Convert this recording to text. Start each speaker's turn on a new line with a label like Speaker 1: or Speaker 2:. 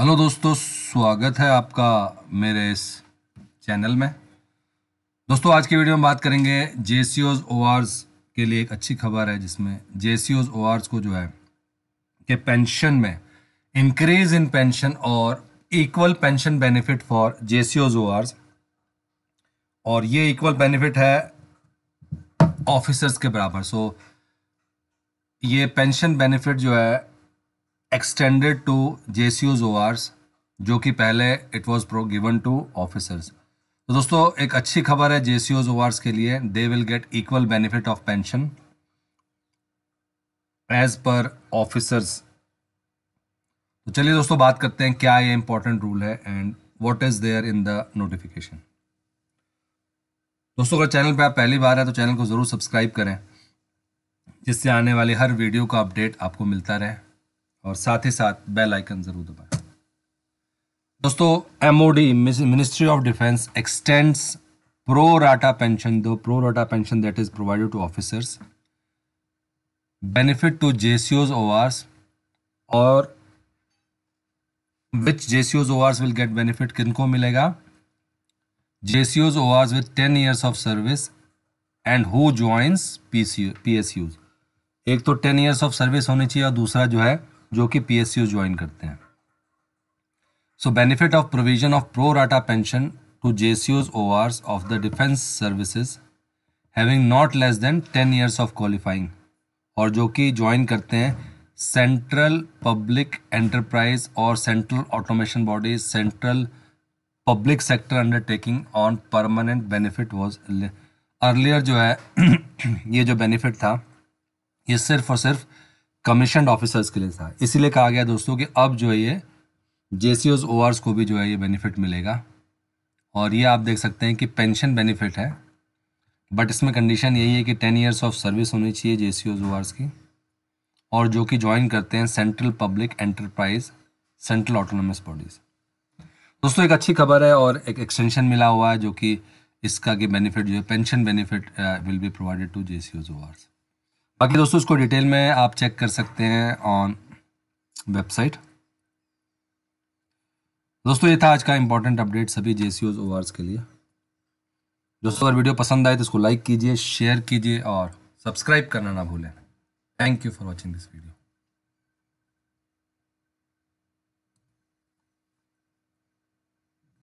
Speaker 1: hello दोस्तों स्वागत है आपका मेरे इस चैनल में दोस्तों आज की वीडियो में बात करेंगे जे सी ओज ओ आर्स के लिए एक अच्छी खबर है जिसमें जे सी ओज ओ आर्स को जो है के पेंशन में इंक्रीज इन पेंशन और equal pension benefit for J C Os O hours और ये इक्वल बेनिफिट है ऑफिसर्स के बराबर सो ये पेंशन बेनिफिट जो है extended to J C Os O hours जो कि पहले it was pro given to officers तो दोस्तों एक अच्छी खबर है जे सी ओज ओ आर्स के लिए they will get equal benefit of pension as per officers तो चलिए दोस्तों बात करते हैं क्या ये इंपॉर्टेंट रूल है and what is there in the notification दोस्तों अगर चैनल पे आप पहली बार है तो चैनल को ज़रूर सब्सक्राइब करें जिससे आने वाले हर वीडियो का अपडेट आपको मिलता रहे और साथ ही साथ बेल आइकन जरूर दबाए दोस्तों MOD ministry of defence extends pro rata pension दो pro rata pension that is provided to officers benefit to J C Os ORs और विच जे C Os ORs will get benefit किन को मिलेगा J C Os ORs with ten years of service and who joins P C P S Us एक तो ten years of service होनी चाहिए और दूसरा जो है जो कि पी ज्वाइन करते हैं so benefit of provision of pro rata pension to J C Os O Rs of the defence services having not less than ten years of qualifying और जो कि ज्वाइन करते हैं सेंट्रल पब्लिक एंटरप्राइज और central automation body central public sector undertaking on permanent benefit was earlier जो है ये जो बेनिफिट था ये सिर्फ और सिर्फ कमीशनड ऑफिसर्स के लिए था इसीलिए कहा गया दोस्तों कि अब जो है ये जे सी ओज को भी जो है ये बेनिफिट मिलेगा और ये आप देख सकते हैं कि पेंशन बेनिफिट है बट इसमें कंडीशन यही है कि टेन ईयर्स ऑफ सर्विस होनी चाहिए जे सी ओज की और जो कि ज्वाइन करते हैं central public enterprise central autonomous bodies दोस्तों एक अच्छी खबर है और एक एक्सटेंशन मिला हुआ है जो कि इसका कि बेनिफिट जो है pension benefit will be provided to J C Os बाकी दोस्तों इसको डिटेल में आप चेक कर सकते हैं ऑन वेबसाइट दोस्तों ये था आज का इंपॉर्टेंट अपडेट सभी जे सी के लिए दोस्तों अगर वीडियो पसंद आए तो इसको लाइक कीजिए शेयर कीजिए और सब्सक्राइब करना ना भूलें thank you for watching this video